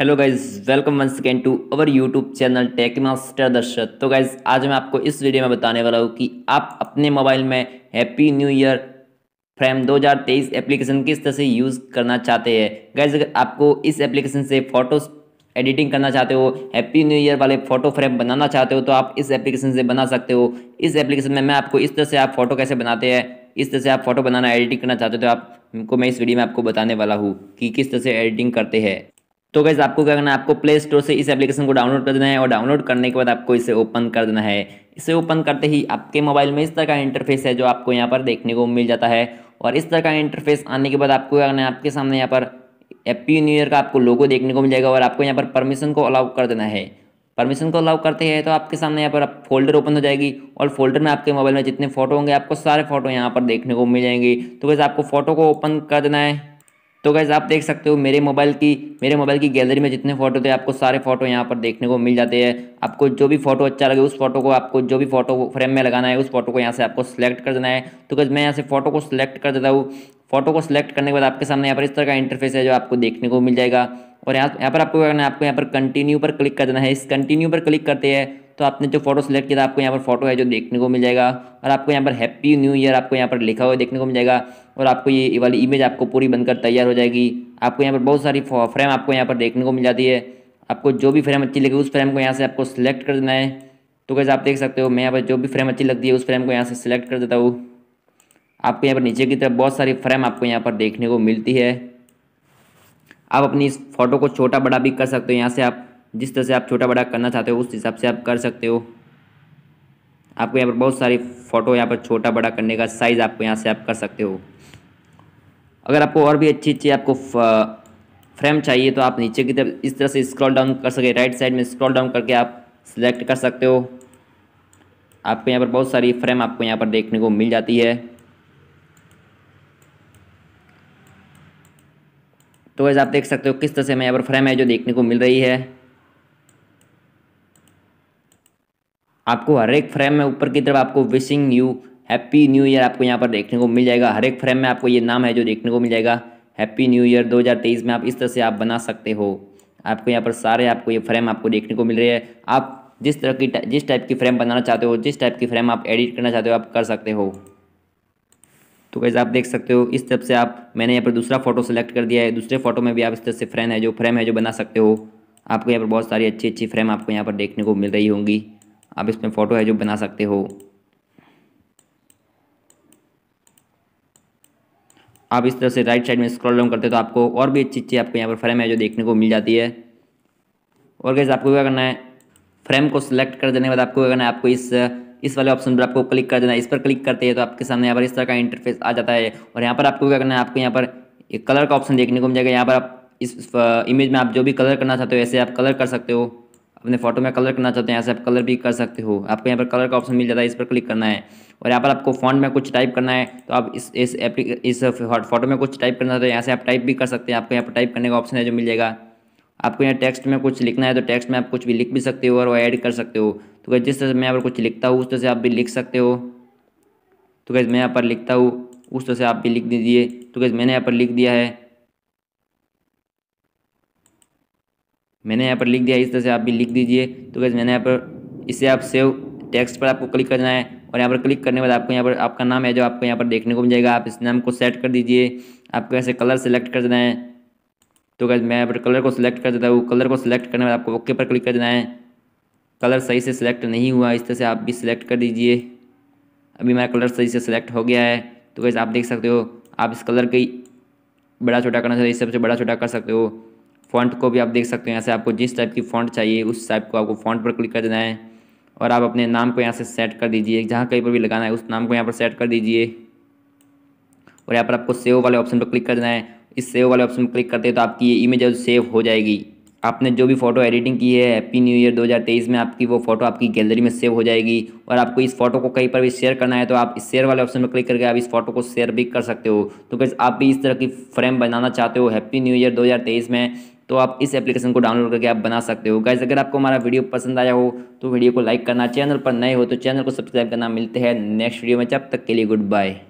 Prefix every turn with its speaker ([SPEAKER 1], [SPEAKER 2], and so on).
[SPEAKER 1] hello guys welcome once again to our YouTube channel tech master दर्शक तो guys आज मैं आपको इस वीडियो में बताने वाला हूँ कि आप अपने मोबाइल में happy new year frame 2023 application किस तरह से यूज़ करना चाहते हैं गाइज अगर आपको इस एप्लीकेशन से फ़ोटोज़ एडिटिंग करना चाहते हो हैप्पी न्यू ईयर वाले फ़ोटो फ्रेम बनाना चाहते हो तो आप इस एप्लीकेशन से बना सकते हो इस एप्लीकेशन में मैं आपको इस तरह से आप फ़ोटो कैसे बनाते हैं इस तरह से आप फ़ोटो बनाना एडिटिंग करना चाहते हो तो आपको मैं इस वीडियो में आपको बताने वाला हूँ कि किस तरह से एडिटिंग करते हैं तो गैस आपको क्या करना है आपको प्ले स्टोर से इस एप्लीकेशन को डाउनलोड कर देना है और डाउनलोड करने के बाद आपको इसे ओपन कर देना है इसे ओपन करते ही आपके मोबाइल में इस तरह का इंटरफेस है जो आपको यहाँ पर देखने को मिल जाता है और इस तरह का इंटरफेस आने के बाद आपको क्या करना है आपके सामने यहाँ पर हैप्पी न्यू ईयर का आपको लोगो देखने को मिल जाएगा और आपको यहाँ पर परमिशन को अलाउ कर देना है परमिशन को अलाउ करते हैं तो आपके सामने यहाँ पर फोल्डर ओपन हो जाएगी और फोल्डर में आपके मोबाइल में जितने फोटो होंगे आपको सारे फोटो यहाँ पर देखने को मिल जाएंगे तो वैसे आपको फोटो को ओपन कर देना है तो गैज़ आप देख सकते हो मेरे मोबाइल की मेरे मोबाइल की गैलरी में जितने फ़ोटो थे आपको सारे फ़ोटो यहाँ पर देखने को मिल जाते हैं आपको जो भी फ़ोटो अच्छा लगे उस फोटो को आपको जो भी फ़ोटो फ्रेम में लगाना है उस फोटो को यहाँ से आपको सेलेक्ट कर देना है तो गैज़ मैं यहाँ से फ़ोटो को सिलेक्ट कर देता हूँ फोटो को सिलेक्ट करने के बाद आपके सामने यहाँ पर इस तरह का इंटरफेस है जो आपको देखने को मिल जाएगा और यहाँ यहाँ पर आपको क्या करना है आपको यहाँ पर कंटिन्यू पर क्लिक कर देना है इस कंटिन्यू पर क्लिक करते हैं तो आपने जो फोटो सेलेक्ट किया था आपको यहाँ पर फोटो है जो देखने को मिल जाएगा और आपको यहाँ पर हैप्पी न्यू ईयर आपको यहाँ पर लिखा हुआ देखने को मिल जाएगा और आपको ये वाली इमेज आपको पूरी बनकर तैयार हो जाएगी आपको यहाँ पर बहुत सारी फ्रेम आपको यहाँ पर देखने को मिल जाती है आपको जो भी फ्रेम अच्छी लगे उस फ्रेम को यहाँ से आपको सिलेक्ट कर देना है तो कैसे आप देख सकते हो मैं यहाँ पर जो भी फ्रेम अच्छी लगती है उस फ्रेम को यहाँ से सिलेक्ट कर देता हूँ आपको यहाँ पर नीचे की तरफ बहुत सारी फ्रेम आपको यहाँ पर देखने को मिलती है आप अपनी इस फोटो को छोटा बड़ा भी कर सकते हो यहाँ से आप जिस तरह से आप छोटा बड़ा करना चाहते हो उस हिसाब से आप कर सकते हो आपको यहाँ पर बहुत सारी फ़ोटो यहाँ पर छोटा बड़ा करने का साइज़ आपको यहाँ से आप कर सकते हो अगर आपको और भी अच्छी अच्छी आपको फ्रेम चाहिए तो आप नीचे की तरफ इस तरह से स्क्रॉल डाउन कर सके राइट साइड में स्क्रॉल डाउन करके आप सिलेक्ट कर सकते हो आपको यहाँ पर बहुत सारी फ्रेम आपको यहाँ पर देखने को मिल जाती है तो वैसे आप देख सकते हो किस तरह से मैं यहाँ पर फ्रेम है जो देखने को मिल रही है आपको हर एक फ्रेम में ऊपर की तरफ आपको wishing you happy new year आपको यहाँ पर देखने को मिल जाएगा हर एक फ्रेम में आपको ये नाम है जो देखने को मिल जाएगा हैप्पी न्यू ईयर 2023 में आप इस तरह से आप बना सकते हो आपको यहाँ पर सारे आपको ये फ्रेम आपको देखने को मिल रही है आप जिस तरह की जिस टाइप की फ्रेम बनाना चाहते हो जिस टाइप की फ्रेम आप एडिट करना चाहते हो आप कर सकते हो तो कैसे आप देख सकते हो इस तरफ से आप मैंने यहाँ पर दूसरा फोटो सेलेक्ट कर दिया है दूसरे फोटो में भी आप इस तरह से फ्रेम है जो फ्रेम है जो बना सकते हो आपको यहाँ पर बहुत सारी अच्छी अच्छी फ्रेम आपको यहाँ पर देखने को मिल रही होंगी आप इसमें फ़ोटो है जो बना सकते हो आप इस तरह से राइट साइड में स्क्रॉल डाउन करते हो तो आपको और भी अच्छी अच्छी आपको यहाँ पर फ्रेम है जो देखने को मिल जाती है और कैसे आपको क्या करना है फ्रेम को सिलेक्ट कर देने के बाद आपको क्या करना है आपको इस इस वाले ऑप्शन पर आपको क्लिक कर देना है इस पर क्लिक करते हैं तो आपके सामने यहाँ पर इस तरह का इंटरफेस आ जाता है और यहाँ पर आपको क्या करना है आपको यहाँ पर एक कलर का ऑप्शन देखने को मिल जाएगा यहाँ पर आप इस इमेज में आप जो भी कलर करना चाहते हो ऐसे आप कलर कर सकते हो अपने फोटो में कलर करना चाहते हैं यहाँ से आप कलर भी कर सकते हो आपको यहाँ पर कलर का ऑप्शन मिल जाता है इस पर क्लिक करना है और यहाँ पर आपको फॉन्ट में कुछ टाइप करना है तो आप इस इस फोटो में कुछ टाइप करना चाहते हैं यहाँ से आप टाइप भी कर सकते हैं आपको यहाँ पर टाइप करने का ऑप्शन है जो मिल जाएगा आपको यहाँ टेक्स्ट में कुछ लिखना है तो टेक्स्ट में आप कुछ भी लिख भी सकते हो और वो ऐड कर सकते हो तो जिस तरह से मैं यहाँ पर कुछ लिखता हूँ उस तरह से आप भी लिख सकते हो तो कैसे मैं यहाँ पर लिखता हूँ उस तरह से आप भी लिख दीजिए तो कैसे मैंने यहाँ पर लिख दिया है मैंने यहाँ पर लिख दिया इस तरह से आप भी लिख दीजिए तो गैस मैंने यहाँ पर इसे आप सेव टेक्स्ट पर आपको क्लिक करना है और यहाँ पर क्लिक करने के बाद आपको यहाँ पर आपका नाम है जो आपको यहाँ पर देखने को मिल जाएगा आप इस नाम को सेट कर दीजिए आपको ऐसे कलर सेलेक्ट कर देना है तो गैस मैं यहाँ पर कलर को सिलेक्ट कर देता हूँ कलर को सिलेक्ट करने के बाद आपको ओके पर क्लिक कर देना है कलर सही से सिलेक्ट नहीं हुआ इस तरह से आप भी सिलेक्ट कर दीजिए अभी मेरा कलर सही से सिलेक्ट हो गया है तो गैस आप देख सकते हो आप इस कलर की बड़ा छोटा करना चाहते हो इस सबसे बड़ा छोटा कर सकते हो फ़ॉन्ट को भी आप देख सकते हो यहाँ से आपको जिस टाइप की फ़ॉन्ट चाहिए उस टाइप को आपको फ़ॉन्ट पर क्लिक कर देना है और आप अपने नाम को यहाँ से सेट कर दीजिए जहाँ कहीं पर भी लगाना है उस नाम को यहाँ पर सेट कर दीजिए और यहाँ पर आपको सेव वाले ऑप्शन पर क्लिक कर देना है इस सेव वाले ऑप्शन पर क्लिक करते हैं तो आपकी ये इमेज है सेव हो जाएगी आपने जो भी फ़ोटो एडिटिंग की है हैप्पी न्यू ईयर 2023 में आपकी वो फ़ोटो आपकी गैलरी में सेव हो जाएगी और आपको इस फोटो को कहीं पर भी शेयर करना है तो आप इस शेयर वाले ऑप्शन पर क्लिक करके आप इस फोटो को शेयर भी कर सकते हो तो कैसे आप भी इस तरह की फ्रेम बनाना चाहते हो हैप्पी न्यू ईयर 2023 में तो आप इस एप्लीकेशन को डाउनलोड करके आप बना सकते हो गाइज अगर आपको हमारा वीडियो पसंद आया हो तो वीडियो को लाइक करना चैनल पर नए हो तो चैनल को सब्सक्राइब करना मिलते हैं नेक्स्ट वीडियो में जब तक के लिए गुड बाय